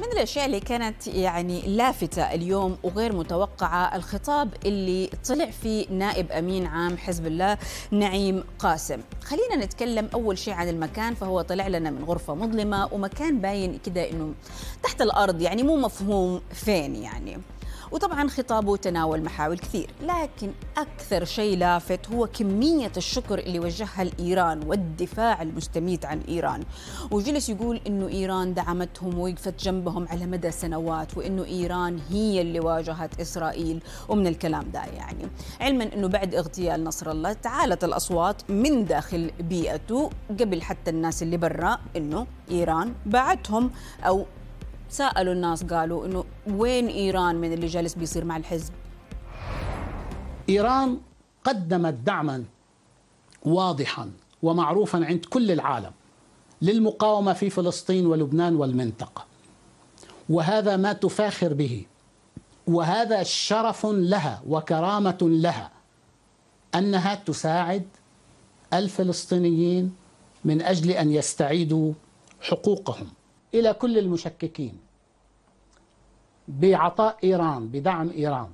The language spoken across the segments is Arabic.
من الاشياء اللي كانت يعني لافته اليوم وغير متوقعه الخطاب اللي طلع فيه نائب امين عام حزب الله نعيم قاسم خلينا نتكلم اول شيء عن المكان فهو طلع لنا من غرفه مظلمه ومكان باين كده انه تحت الارض يعني مو مفهوم فين يعني وطبعا خطابه تناول محاور كثير لكن أكثر شيء لافت هو كمية الشكر اللي وجهها لإيران والدفاع المستميت عن إيران وجلس يقول أنه إيران دعمتهم ووقفت جنبهم على مدى سنوات وأنه إيران هي اللي واجهت إسرائيل ومن الكلام ده يعني علما أنه بعد اغتيال نصر الله تعالت الأصوات من داخل بيئته قبل حتى الناس اللي برا أنه إيران باعتهم أو سألوا الناس قالوا انه وين ايران من اللي جالس بيصير مع الحزب؟ ايران قدمت دعما واضحا ومعروفا عند كل العالم للمقاومه في فلسطين ولبنان والمنطقه. وهذا ما تفاخر به وهذا شرف لها وكرامه لها انها تساعد الفلسطينيين من اجل ان يستعيدوا حقوقهم. إلى كل المشككين بعطاء إيران بدعم إيران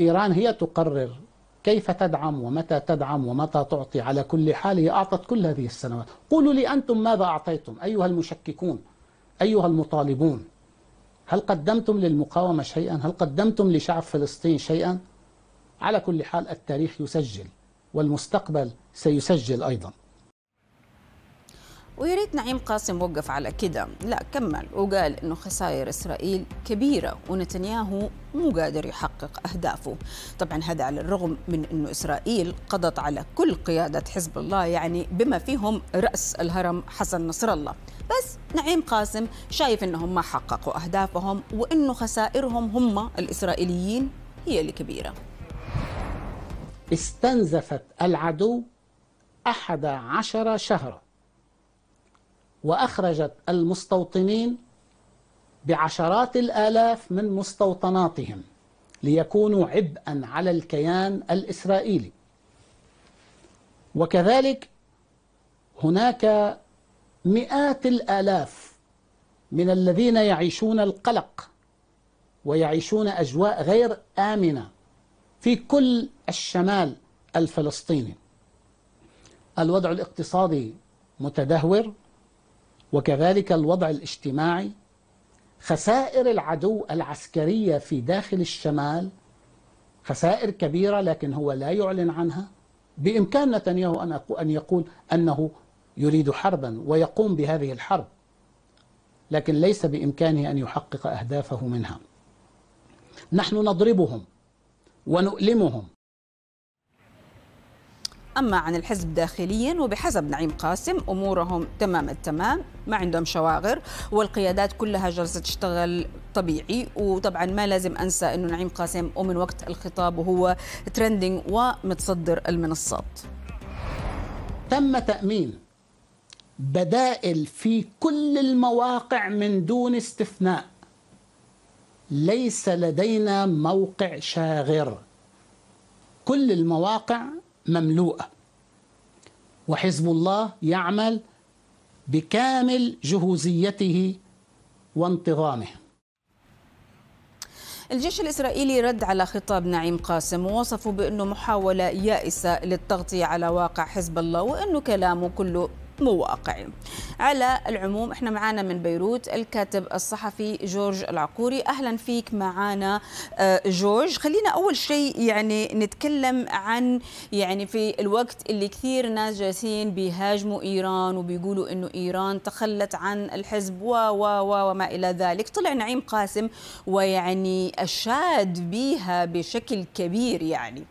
إيران هي تقرر كيف تدعم ومتى تدعم ومتى تعطي على كل حال هي أعطت كل هذه السنوات قولوا لي أنتم ماذا أعطيتم أيها المشككون أيها المطالبون هل قدمتم للمقاومة شيئا هل قدمتم لشعب فلسطين شيئا على كل حال التاريخ يسجل والمستقبل سيسجل أيضا ويا ريت نعيم قاسم وقف على كده لا كمل وقال انه خسائر اسرائيل كبيره ونتنياهو مو قادر يحقق اهدافه طبعا هذا على الرغم من انه اسرائيل قضت على كل قياده حزب الله يعني بما فيهم راس الهرم حسن نصر الله بس نعيم قاسم شايف انهم ما حققوا اهدافهم وانه خسائرهم هم الاسرائيليين هي الكبيره استنزفت العدو أحد عشر شهرا وأخرجت المستوطنين بعشرات الآلاف من مستوطناتهم ليكونوا عبئا على الكيان الإسرائيلي وكذلك هناك مئات الآلاف من الذين يعيشون القلق ويعيشون أجواء غير آمنة في كل الشمال الفلسطيني الوضع الاقتصادي متدهور وكذلك الوضع الاجتماعي خسائر العدو العسكرية في داخل الشمال خسائر كبيرة لكن هو لا يعلن عنها بإمكان نتنياهو أن أن يقول أنه يريد حربا ويقوم بهذه الحرب لكن ليس بإمكانه أن يحقق أهدافه منها نحن نضربهم ونؤلمهم أما عن الحزب داخليا وبحسب نعيم قاسم أمورهم تمام التمام ما عندهم شواغر والقيادات كلها جالسة تشتغل طبيعي وطبعا ما لازم أنسى أنه نعيم قاسم ومن وقت الخطاب وهو ترندنج ومتصدر المنصات تم تأمين بدائل في كل المواقع من دون استثناء ليس لدينا موقع شاغر كل المواقع مملوءه وحزب الله يعمل بكامل جهوزيته وانتظامه الجيش الإسرائيلي رد على خطاب نعيم قاسم ووصفه بأنه محاولة يائسة للتغطية على واقع حزب الله وأنه كلامه كله مو واقعي على العموم احنا معانا من بيروت الكاتب الصحفي جورج العقوري اهلا فيك معانا آه، جورج خلينا اول شيء يعني نتكلم عن يعني في الوقت اللي كثير ناس جالسين بيهاجموا ايران وبيقولوا انه ايران تخلت عن الحزب و و و وما الى ذلك طلع نعيم قاسم ويعني اشاد بها بشكل كبير يعني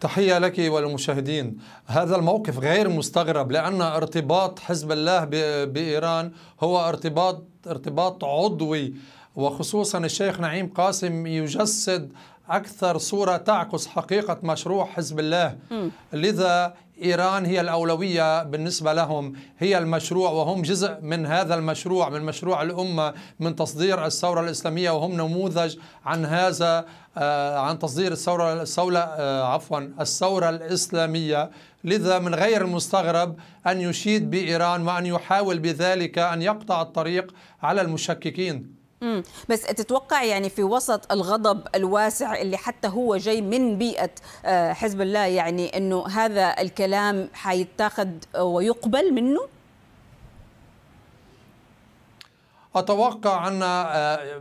تحية لك وللمشاهدين هذا الموقف غير مستغرب لأن ارتباط حزب الله بإيران هو ارتباط ارتباط عضوي وخصوصا الشيخ نعيم قاسم يجسد أكثر صورة تعكس حقيقة مشروع حزب الله م. لذا إيران هي الأولوية بالنسبة لهم هي المشروع وهم جزء من هذا المشروع من مشروع الأمة من تصدير الثورة الإسلامية وهم نموذج عن هذا آه، عن تصدير الثورة الثورة آه، عفوا الثورة الإسلامية لذا من غير المستغرب أن يشيد بإيران وأن يحاول بذلك أن يقطع الطريق على المشككين مم. بس تتوقع يعني في وسط الغضب الواسع اللي حتى هو جاي من بيئة آه، حزب الله يعني أنه هذا الكلام حيتاخذ ويقبل منه؟ أتوقع أن آه،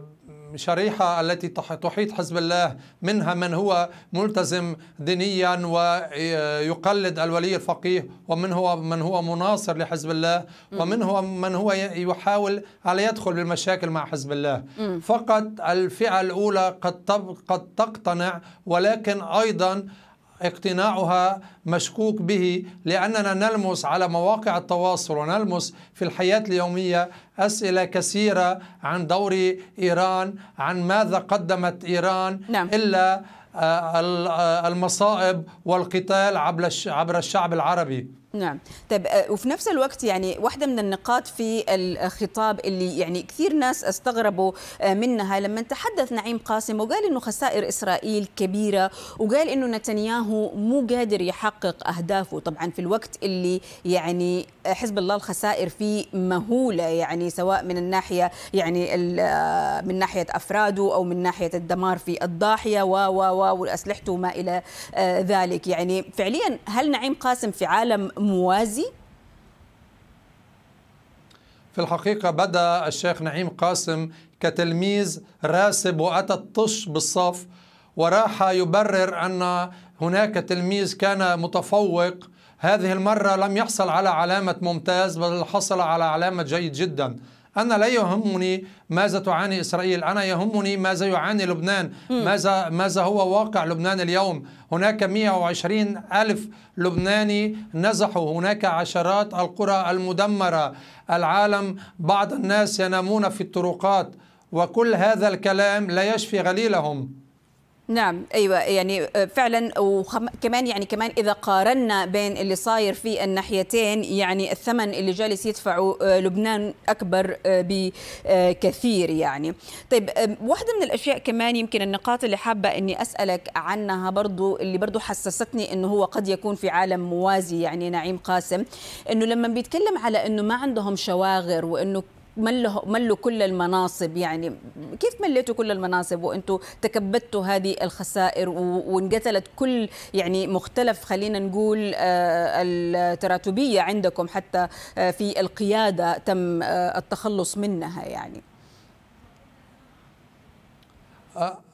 شريحة التي تحيط حزب الله منها من هو ملتزم دينيا ويقلد الولي الفقيه ومن هو من هو مناصر لحزب الله ومن هو من هو يحاول على يدخل بالمشاكل مع حزب الله فقط الفئة الأولى قد قد تقتنع ولكن أيضا اقتناعها مشكوك به لأننا نلمس على مواقع التواصل ونلمس في الحياة اليومية أسئلة كثيرة عن دور إيران عن ماذا قدمت إيران نعم. إلا آه، آه، المصائب والقتال عبر الشعب العربي نعم طيب آه، وفي نفس الوقت يعني واحدة من النقاط في الخطاب اللي يعني كثير ناس استغربوا آه، منها لما تحدث نعيم قاسم وقال انه خسائر اسرائيل كبيرة وقال انه نتنياهو مو قادر يحقق اهدافه طبعا في الوقت اللي يعني آه، حزب الله الخسائر فيه مهولة يعني سواء من الناحية يعني من ناحية افراده او من ناحية الدمار في الضاحية و و و واسلحته وما الى ذلك يعني فعليا هل نعيم قاسم في عالم موازي؟ في الحقيقة بدأ الشيخ نعيم قاسم كتلميذ راسب وأتى الطش بالصف وراح يبرر أن هناك تلميذ كان متفوق هذه المرة لم يحصل على علامة ممتاز بل حصل على علامة جيد جدا أنا لا يهمني ماذا تعاني إسرائيل أنا يهمني ماذا يعاني لبنان ماذا, ماذا هو واقع لبنان اليوم هناك 120 ألف لبناني نزحوا هناك عشرات القرى المدمرة العالم بعض الناس ينامون في الطرقات وكل هذا الكلام لا يشفي غليلهم نعم ايوه يعني آه، فعلا وكمان يعني كمان اذا قارنا بين اللي صاير في الناحيتين يعني الثمن اللي جالس يدفعه آه، لبنان اكبر آه، بكثير يعني طيب واحده من الاشياء كمان يمكن النقاط اللي حابه اني اسالك عنها برضو اللي برضو حسستني انه هو قد يكون في عالم موازي يعني نعيم قاسم انه لما بيتكلم على انه ما عندهم شواغر وانه مله ملوا كل المناصب يعني كيف مليتوا كل المناصب وانتم تكبدتوا هذه الخسائر وانقتلت كل يعني مختلف خلينا نقول آه، التراتبيه عندكم حتى آه، في القياده تم آه، التخلص منها يعني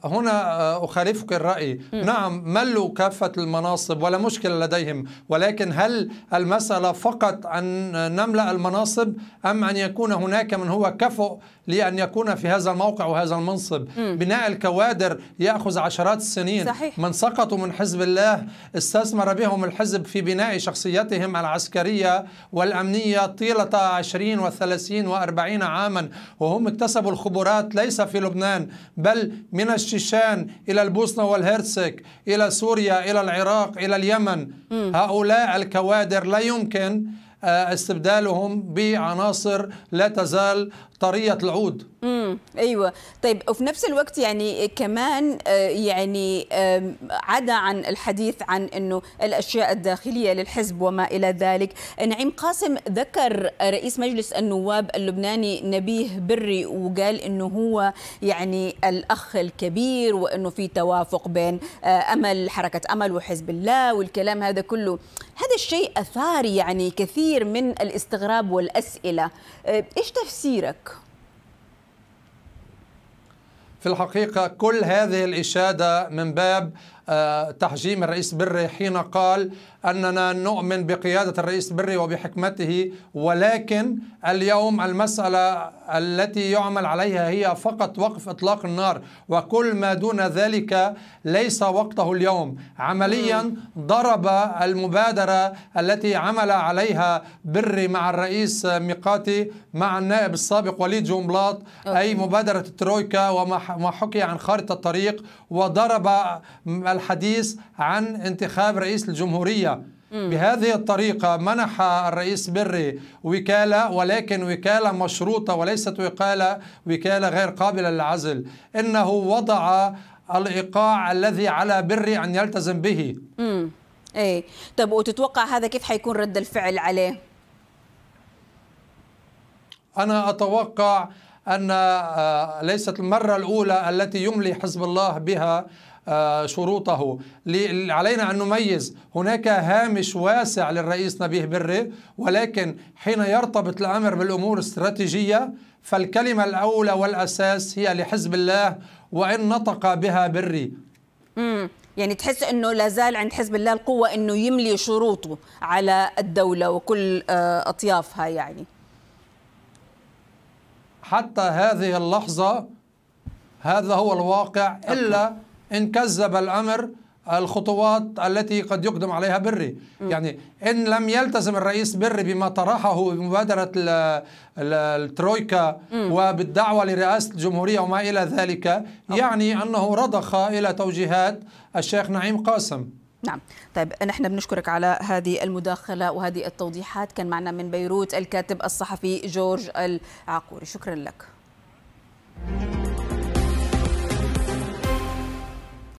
هنا آه، أخالفك الرأي م. نعم ملوا كافة المناصب ولا مشكلة لديهم ولكن هل المسألة فقط أن نملأ المناصب أم أن يكون هناك من هو كفؤ لأن يكون في هذا الموقع وهذا المنصب م. بناء الكوادر يأخذ عشرات السنين صحيح. من سقطوا من حزب الله استثمر بهم الحزب في بناء شخصيتهم العسكرية والأمنية طيلة عشرين وثلاثين وأربعين عاما وهم اكتسبوا الخبرات ليس في لبنان بل من الش الشيشان إلى البوسنة والهرسك إلى سوريا إلى العراق إلى اليمن م. هؤلاء الكوادر لا يمكن آه، استبدالهم بعناصر لا تزال طريه العود امم ايوه طيب وفي نفس الوقت يعني كمان آه، يعني عدا عن الحديث عن انه الاشياء الداخليه للحزب وما الى ذلك نعيم قاسم ذكر رئيس مجلس النواب اللبناني نبيه بري وقال انه هو يعني الاخ الكبير وانه في توافق بين آه، امل حركه امل وحزب الله والكلام هذا كله هذا الشيء اثار يعني كثير من الاستغراب والاسئله آه، ايش تفسيرك في الحقيقة كل هذه الإشادة من باب آه، تحجيم الرئيس بري حين قال أننا نؤمن بقيادة الرئيس بري وبحكمته ولكن اليوم المسألة التي يعمل عليها هي فقط وقف إطلاق النار وكل ما دون ذلك ليس وقته اليوم عمليا ضرب المبادرة التي عمل عليها بري مع الرئيس ميقاتي مع النائب السابق وليد جنبلاط أي مبادرة الترويكا وما حكي عن خارطة الطريق وضرب الحديث عن انتخاب رئيس الجمهورية بهذه الطريقة منح الرئيس بري وكالة ولكن وكالة مشروطة وليست وكالة وكالة غير قابلة للعزل إنه وضع الإيقاع الذي على بري أن يلتزم به ايه طب وتتوقع هذا كيف حيكون رد الفعل عليه انا اتوقع ان آه، ليست المره الاولى التي يملي حزب الله بها شروطه علينا أن نميز هناك هامش واسع للرئيس نبيه بري ولكن حين يرتبط الأمر بالأمور الاستراتيجية فالكلمة الأولى والأساس هي لحزب الله وإن نطق بها بري يعني تحس انه لا زال عند حزب الله القوه انه يملي شروطه على الدوله وكل آه، اطيافها يعني حتى هذه اللحظه هذا هو الواقع الا إن كذب الأمر الخطوات التي قد يقدم عليها بري م. يعني إن لم يلتزم الرئيس بري بما طرحه بمبادرة الترويكا م. وبالدعوة لرئاسة الجمهورية وما إلى ذلك أوه. يعني أنه رضخ إلى توجيهات الشيخ نعيم قاسم نعم طيب نحن بنشكرك على هذه المداخلة وهذه التوضيحات كان معنا من بيروت الكاتب الصحفي جورج العقوري شكرا لك